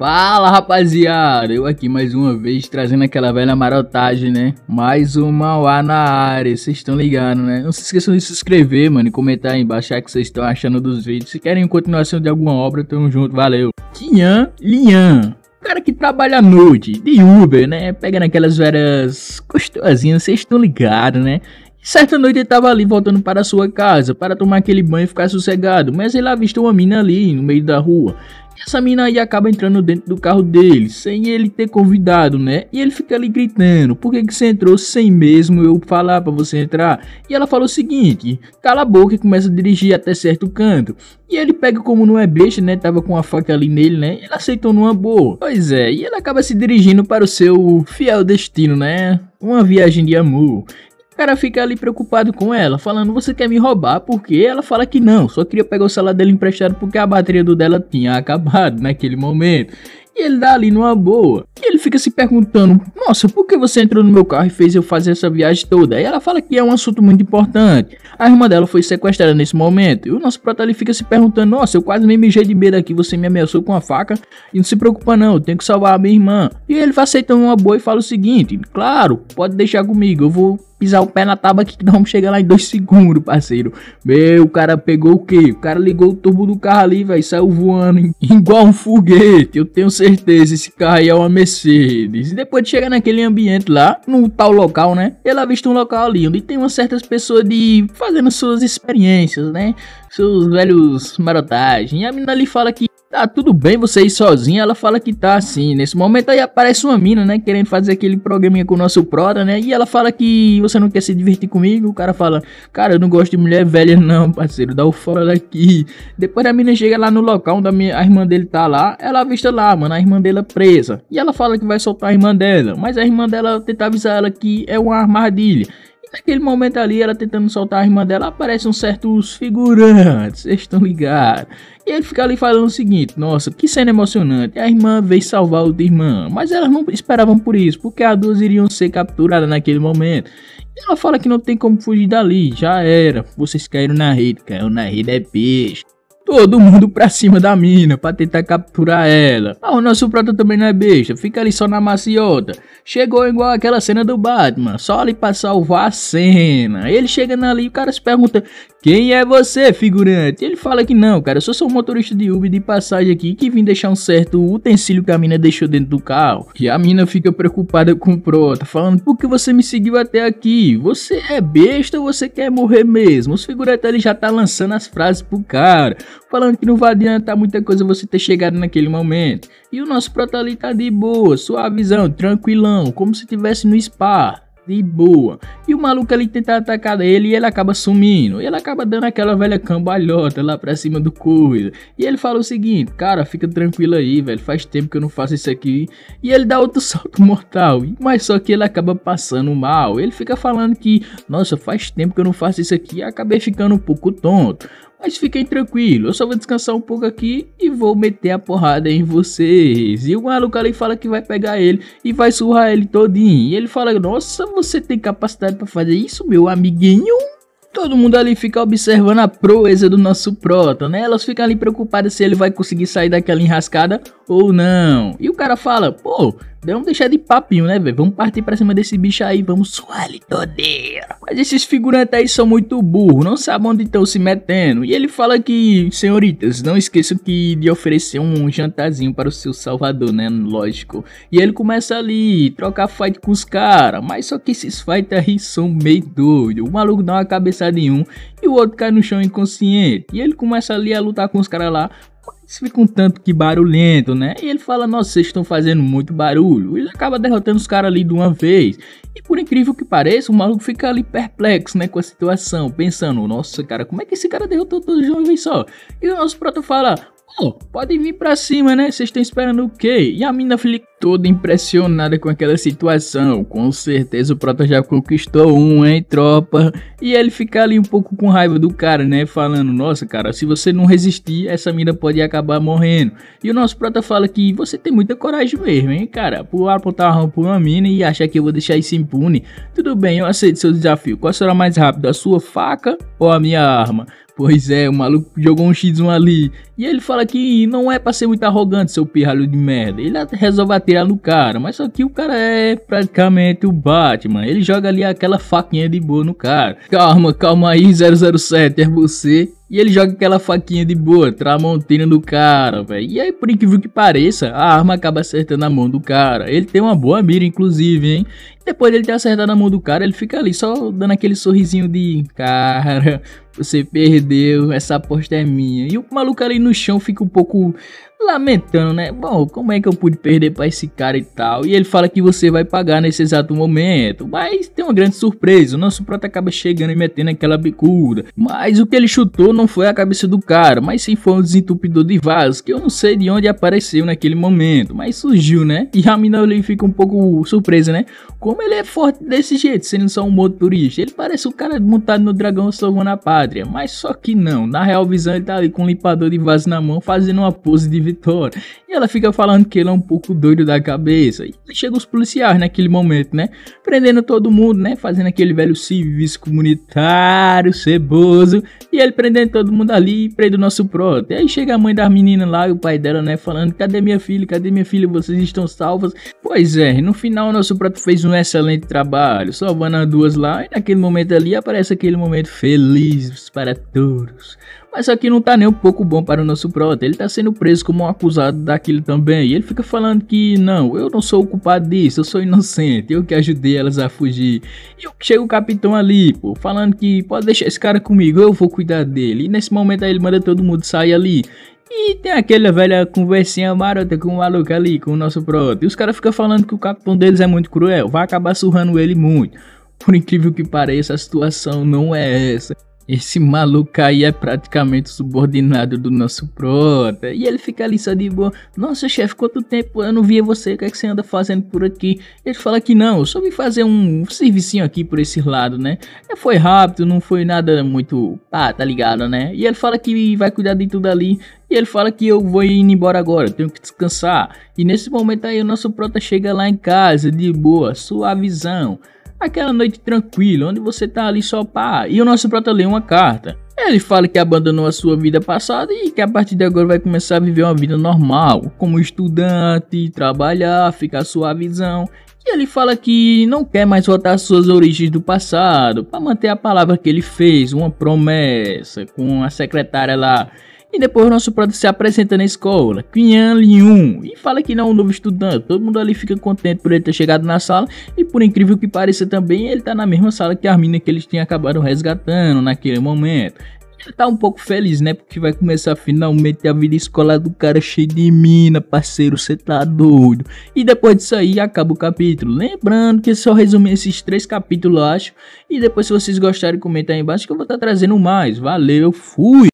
Fala rapaziada, eu aqui mais uma vez trazendo aquela velha marotagem, né? Mais uma UA na área, vocês estão ligados, né? Não se esqueçam de se inscrever, mano, e comentar aí embaixo o que vocês estão achando dos vídeos. Se querem continuação de alguma obra, tamo junto, valeu. Tian Lian, cara que trabalha à noite, de Uber, né? Pegando aquelas velhas gostosinhas, vocês estão ligados, né? Certa noite ele estava ali voltando para sua casa para tomar aquele banho e ficar sossegado, mas ele avistou uma mina ali no meio da rua. E essa mina aí acaba entrando dentro do carro dele, sem ele ter convidado, né? E ele fica ali gritando: Por que, que você entrou sem mesmo eu falar para você entrar? E ela falou o seguinte: Cala a boca e começa a dirigir até certo canto. E ele pega como não é besta, né? Tava com a faca ali nele, né? Ela aceitou numa boa. Pois é, e ele acaba se dirigindo para o seu fiel destino, né? Uma viagem de amor cara fica ali preocupado com ela, falando: Você quer me roubar? Porque ela fala que não, só queria pegar o celular dele emprestado porque a bateria do dela tinha acabado naquele momento. E ele dá ali numa boa ele fica se perguntando: Nossa, por que você entrou no meu carro e fez eu fazer essa viagem toda? E ela fala que é um assunto muito importante. A irmã dela foi sequestrada nesse momento. E o nosso prota ele fica se perguntando: Nossa, eu quase me mijei de beira aqui, você me ameaçou com a faca. E não se preocupa, não, eu tenho que salvar a minha irmã. E ele vai aceitando uma boa e fala o seguinte: Claro, pode deixar comigo, eu vou pisar o pé na tábua que nós vamos chegar lá em dois segundos, parceiro. Meu, o cara pegou o quê? O cara ligou o turbo do carro ali, velho, saiu voando igual um foguete. Eu tenho certeza, esse carro aí é uma Mercedes. Mercedes. E depois de chegar naquele ambiente lá, no tal local, né? Ele avista um local ali onde tem uma certa pessoa de fazendo suas experiências, né? Seus velhos marotagens. E a menina ali fala que tá tudo bem você ir sozinha, ela fala que tá assim. Nesse momento aí aparece uma mina, né, querendo fazer aquele programinha com o nosso Proda, né? E ela fala que você não quer se divertir comigo. O cara fala, cara, eu não gosto de mulher velha, não, parceiro, dá o fora daqui. Depois a mina chega lá no local onde a, minha, a irmã dele tá lá, ela avista lá, mano, a irmã dela presa. E ela fala que vai soltar a irmã dela, mas a irmã dela tenta avisar ela que é uma armadilha. Naquele momento ali, ela tentando soltar a irmã dela, aparecem certos figurantes, vocês estão ligados? E ele fica ali falando o seguinte: Nossa, que cena emocionante! A irmã veio salvar outra irmã, mas elas não esperavam por isso, porque as duas iriam ser capturadas naquele momento. E ela fala que não tem como fugir dali, já era, vocês caíram na rede, caiu na rede é peixe todo mundo pra cima da mina pra tentar capturar ela. Ah, o nosso prota também não é besta, fica ali só na maciota. Chegou igual aquela cena do Batman, só ali pra salvar a cena. Ele chegando ali, o cara se pergunta: quem é você, figurante? Ele fala que não, cara, eu só sou um motorista de Uber de passagem aqui que vim deixar um certo utensílio que a mina deixou dentro do carro. E a mina fica preocupada com o Prota, falando, por que você me seguiu até aqui? Você é besta ou você quer morrer mesmo? Os figurantes ele já tá lançando as frases pro cara, falando que não vai adiantar muita coisa você ter chegado naquele momento. E o nosso Prota ali tá de boa, suavizão, tranquilão, como se tivesse no spa de boa. E o maluco ali tenta atacar ele e ele acaba sumindo. E ele acaba dando aquela velha cambalhota lá pra cima do coisa. E ele fala o seguinte, cara, fica tranquilo aí, velho. Faz tempo que eu não faço isso aqui. E ele dá outro salto mortal. Mas só que ele acaba passando mal. Ele fica falando que, nossa, faz tempo que eu não faço isso aqui. E acabei ficando um pouco tonto. Mas fiquem tranquilos, eu só vou descansar um pouco aqui e vou meter a porrada em vocês. E o maluco ali fala que vai pegar ele e vai surrar ele todinho. E ele fala, nossa, você tem capacidade para fazer isso, meu amiguinho? Todo mundo ali fica observando a proeza do nosso prota, né? Elas ficam ali preocupadas se ele vai conseguir sair daquela enrascada ou não. E o cara fala, pô, Vamos deixar de papinho, né, velho? Vamos partir pra cima desse bicho aí, vamos suar ele todo Mas esses figurantes aí são muito burros, não sabem onde estão se metendo. E ele fala que, senhoritas, não esqueçam que de oferecer um jantarzinho para o seu salvador, né? Lógico. E ele começa ali, trocar fight com os caras. Mas só que esses fights aí são meio doidos. O maluco dá uma cabeçada em um e o outro cai no chão inconsciente. E ele começa ali a lutar com os caras lá. Isso fica um tanto que barulhento, né? E ele fala: Nossa, vocês estão fazendo muito barulho. Ele acaba derrotando os caras ali de uma vez. E por incrível que pareça, o maluco fica ali perplexo, né? Com a situação, pensando: Nossa, cara, como é que esse cara derrotou todos de uma vez só? E o nosso proto fala: Bom, pode vir pra cima, né? Vocês estão esperando o quê? E a mina fica toda impressionada com aquela situação. Com certeza o Prota já conquistou um, hein, tropa? E ele fica ali um pouco com raiva do cara, né? Falando, nossa, cara, se você não resistir, essa mina pode acabar morrendo. E o nosso Prota fala que você tem muita coragem mesmo, hein, cara? Por apontar a pra uma mina e achar que eu vou deixar isso impune. Tudo bem, eu aceito seu desafio. Qual será mais rápido, a sua faca ou a minha arma? Pois é, o maluco jogou um X1 ali. E ele fala que não é pra ser muito arrogante, seu pirralho de merda. Ele resolve atirar no cara, mas só que o cara é praticamente o Batman. Ele joga ali aquela faquinha de boa no cara. Calma, calma aí, 007, é você. E ele joga aquela faquinha de boa, tramontina no cara, velho. E aí, por incrível que pareça, a arma acaba acertando a mão do cara. Ele tem uma boa mira, inclusive, hein? Depois depois ele ter acertado a mão do cara, ele fica ali só dando aquele sorrisinho de cara. Você perdeu, essa aposta é minha. E o maluco ali no chão fica um pouco lamentando, né? Bom, como é que eu pude perder para esse cara e tal? E ele fala que você vai pagar nesse exato momento. Mas tem uma grande surpresa: o nosso prota acaba chegando e metendo aquela bicuda. Mas o que ele chutou não foi a cabeça do cara, mas sim foi um desentupidor de vasos que eu não sei de onde apareceu naquele momento, mas surgiu, né? E a mina ali fica um pouco surpresa, né? Como ele é forte desse jeito, sendo só um motorista. Ele parece o um cara montado no dragão salvando a pátria, mas só que não. Na real visão ele tá ali com um limpador de vaso na mão, fazendo uma pose de escritório. E ela fica falando que ele é um pouco doido da cabeça. E chegam os policiais naquele momento, né? Prendendo todo mundo, né? Fazendo aquele velho serviço comunitário, ceboso. E ele prendendo todo mundo ali, E prende o nosso próprio. E aí chega a mãe da menina lá e o pai dela, né? Falando: cadê minha filha? Cadê minha filha? Vocês estão salvas. Pois é, no final o nosso próprio fez um excelente trabalho, salvando as duas lá. E naquele momento ali aparece aquele momento feliz para todos mas isso aqui não tá nem um pouco bom para o nosso brother. Ele tá sendo preso como um acusado daquilo também. E ele fica falando que não, eu não sou o culpado disso, eu sou inocente, eu que ajudei elas a fugir. E chega o capitão ali, pô, falando que pode deixar esse cara comigo, eu vou cuidar dele. E nesse momento aí ele manda todo mundo sair ali. E tem aquela velha conversinha marota com o maluco ali, com o nosso brother. E os caras ficam falando que o capitão deles é muito cruel, vai acabar surrando ele muito. Por incrível que pareça, a situação não é essa. Esse maluco aí é praticamente subordinado do nosso prota. E ele fica ali só de boa. Nossa, chefe, quanto tempo eu não via você? O que é que você anda fazendo por aqui? Ele fala que não, eu só vim fazer um servicinho aqui por esse lado, né? É, foi rápido, não foi nada muito... Ah, tá ligado, né? E ele fala que vai cuidar de tudo ali. E ele fala que eu vou indo embora agora, tenho que descansar. E nesse momento aí o nosso prota chega lá em casa, de boa, sua visão aquela noite tranquila, onde você tá ali só pá, e o nosso prota lê uma carta. Ele fala que abandonou a sua vida passada e que a partir de agora vai começar a viver uma vida normal, como estudante, trabalhar, ficar visão. E ele fala que não quer mais voltar às suas origens do passado, para manter a palavra que ele fez, uma promessa com a secretária lá e depois o nosso prota se apresenta na escola, Qian Liun, e fala que não é um novo estudante. Todo mundo ali fica contente por ele ter chegado na sala, e por incrível que pareça também, ele tá na mesma sala que a mina que eles tinham acabado resgatando naquele momento. Ele tá um pouco feliz, né? Porque vai começar finalmente a vida escolar do cara cheio de mina, parceiro, você tá doido. E depois disso aí acaba o capítulo. Lembrando que eu só resumi esses três capítulos, acho. E depois, se vocês gostarem, comenta aí embaixo que eu vou estar tá trazendo mais. Valeu, fui!